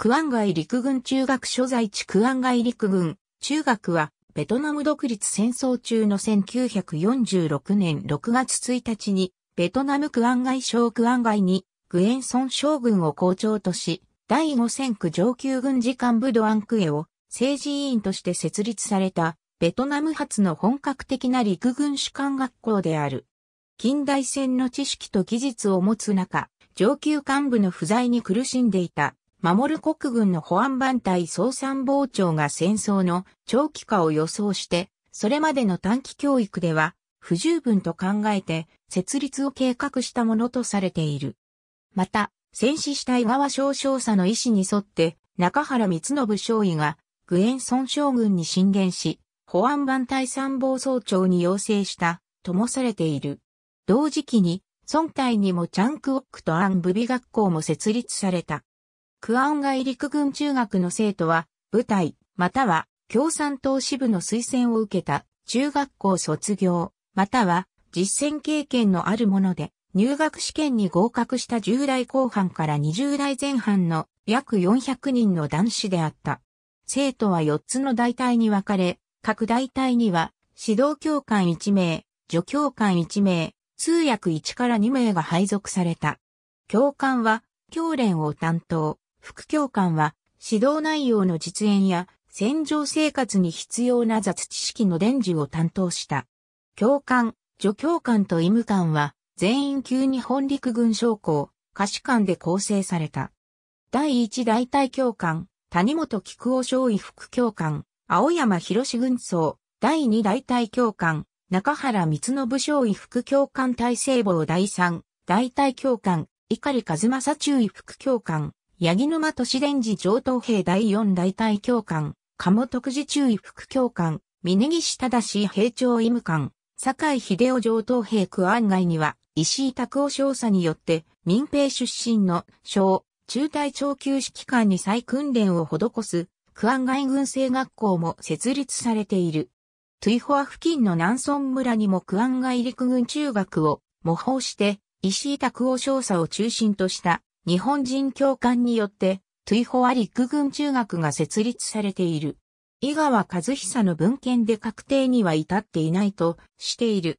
クアンガイ陸軍中学所在地クアンガイ陸軍中学はベトナム独立戦争中の1946年6月1日にベトナムクアンガイ省クアンガイにグエンソン将軍を校長とし第5戦区上級軍事官部ドアンクエを政治委員として設立されたベトナム発の本格的な陸軍士官学校である。近代戦の知識と技術を持つ中、上級幹部の不在に苦しんでいた守る国軍の保安番隊総参謀長が戦争の長期化を予想して、それまでの短期教育では不十分と考えて設立を計画したものとされている。また、戦死した井川少将佐の意思に沿って中原光信将尉がグエン孫将軍に進言し、保安番隊参謀総長に要請したともされている。同時期に、孫隊にもチャンクオックとアンブビ学校も設立された。クアンガイ陸軍中学の生徒は、部隊、または共産党支部の推薦を受けた中学校卒業、または実践経験のあるもので、入学試験に合格した10代後半から20代前半の約400人の男子であった。生徒は4つの大隊に分かれ、各大隊には指導教官1名、助教官1名、通訳1から2名が配属された。教官は教練を担当、副教官は指導内容の実演や戦場生活に必要な雑知識の伝授を担当した。教官、助教官と医務官は全員級日本陸軍将校、下士官で構成された。第一大隊教官、谷本菊夫少尉副教官、青山士軍曹、第二大隊教官、中原光信少尉副教官大制坊第三、大隊教官、碇和正中尉副教官、八木沼都市電寺上等兵第四大隊教官、鴨徳寺中尉副教官、峯岸正兵長医務官、坂井秀夫上等兵区案外には、石井拓夫少佐によって、民兵出身の小、中隊長級指揮官に再訓練を施す、区案外軍政学校も設立されている。トゥイホア付近の南村村にも区案外陸軍中学を模倣して、石井拓夫少佐を中心とした日本人教官によって、トゥイホア陸軍中学が設立されている。井川和久の文献で確定には至っていないとしている。